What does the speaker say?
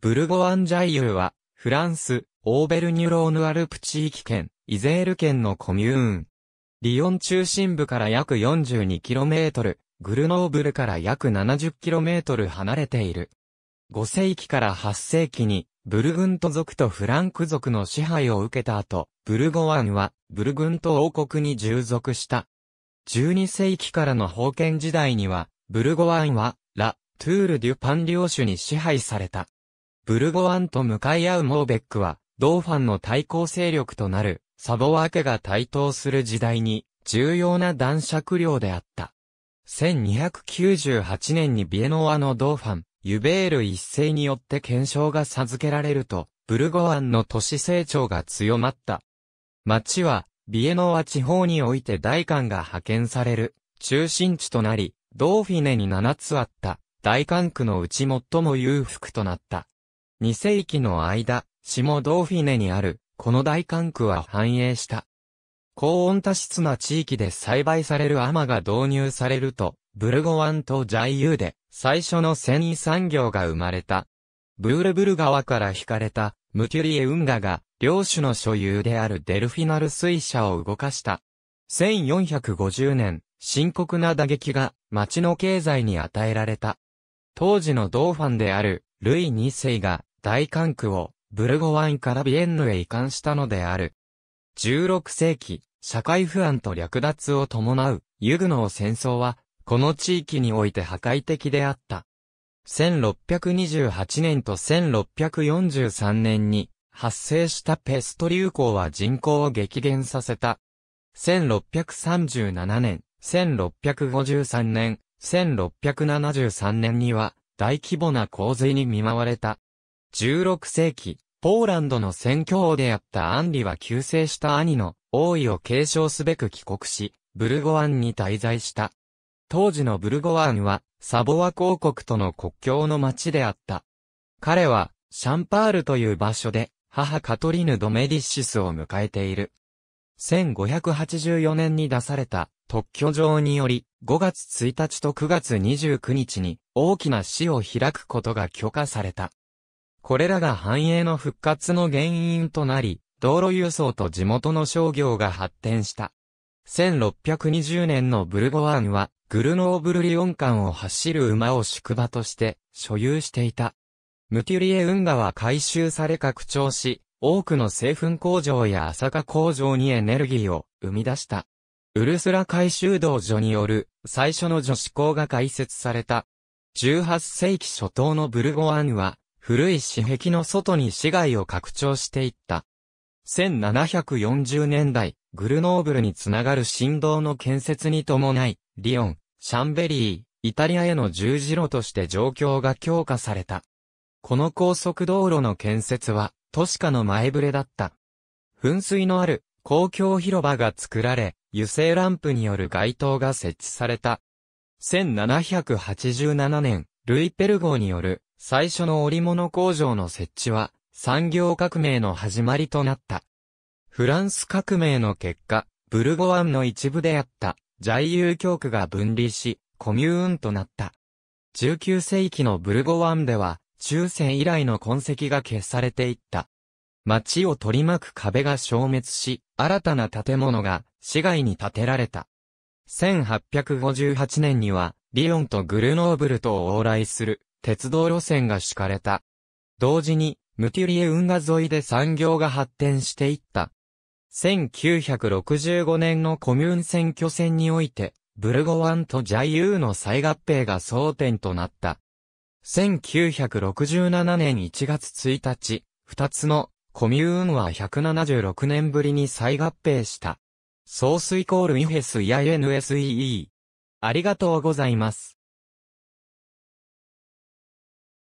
ブルゴアンジャイユは、フランス、オーベルニュローヌアルプ地域圏、イゼール県のコミューン。リヨン中心部から約 42km、グルノーブルから約 70km 離れている。5世紀から8世紀に、ブルグント族とフランク族の支配を受けた後、ブルゴアンは、ブルグント王国に従属した。12世紀からの封建時代には、ブルゴアンは、ラ・トゥール・デュ・パン領主に支配された。ブルボワンと向かい合うモーベックは、ドーファンの対抗勢力となる、サボワー家が台頭する時代に、重要な男爵領であった。1298年にビエノワのドーファン、ユベール一世によって検証が授けられると、ブルゴワンの都市成長が強まった。町は、ビエノワ地方において大官が派遣される、中心地となり、ドーフィネに7つあった、大官区のうち最も裕福となった。2世紀の間、下ドーフィネにある、この大管区は繁栄した。高温多湿な地域で栽培されるアマが導入されると、ブルゴワンとジャイユーで、最初の繊維産業が生まれた。ブールブル川から引かれた、ムキュリエ運河が、領主の所有であるデルフィナル水車を動かした。1450年、深刻な打撃が、町の経済に与えられた。当時のドーファンである、ルイ2世が、大管区をブルゴワインからビエンヌへ移管したのである。16世紀、社会不安と略奪を伴うユグノー戦争は、この地域において破壊的であった。1628年と1643年に発生したペスト流行は人口を激減させた。1637年、1653年、1673年には大規模な洪水に見舞われた。16世紀、ポーランドの宣教王であったアンリは急逝した兄の王位を継承すべく帰国し、ブルゴワンに滞在した。当時のブルゴワンは、サボワ公国との国境の町であった。彼は、シャンパールという場所で、母カトリヌ・ドメディッシスを迎えている。1584年に出された特許状により、5月1日と9月29日に大きな死を開くことが許可された。これらが繁栄の復活の原因となり、道路輸送と地元の商業が発展した。1620年のブルゴワンは、グルノーブルリオン間を走る馬を宿場として所有していた。ムテュリエ運河は改修され拡張し、多くの製粉工場や朝霞工場にエネルギーを生み出した。ウルスラ改修道所による最初の女子校が開設された。18世紀初頭のブルゴワンは古い市壁の外に市街を拡張していった。1740年代、グルノーブルにつながる振動の建設に伴い、リオン、シャンベリー、イタリアへの十字路として状況が強化された。この高速道路の建設は、都市化の前触れだった。噴水のある公共広場が作られ、油性ランプによる街灯が設置された。1787年、ルイ・ペルゴーによる最初の織物工場の設置は、産業革命の始まりとなった。フランス革命の結果、ブルゴワンの一部であった、在友教区が分離し、コミューンとなった。19世紀のブルゴワンでは、中世以来の痕跡が消されていった。街を取り巻く壁が消滅し、新たな建物が市街に建てられた。1858年には、リヨンとグルノーブルと往来する鉄道路線が敷かれた。同時に、ムキュリエ運河沿いで産業が発展していった。1965年のコミューン選挙戦において、ブルゴワンとジャイユーの再合併が争点となった。1967年1月1日、2つのコミューンは176年ぶりに再合併した。ソースイコールイフェスやエスイ e ありがとうございます。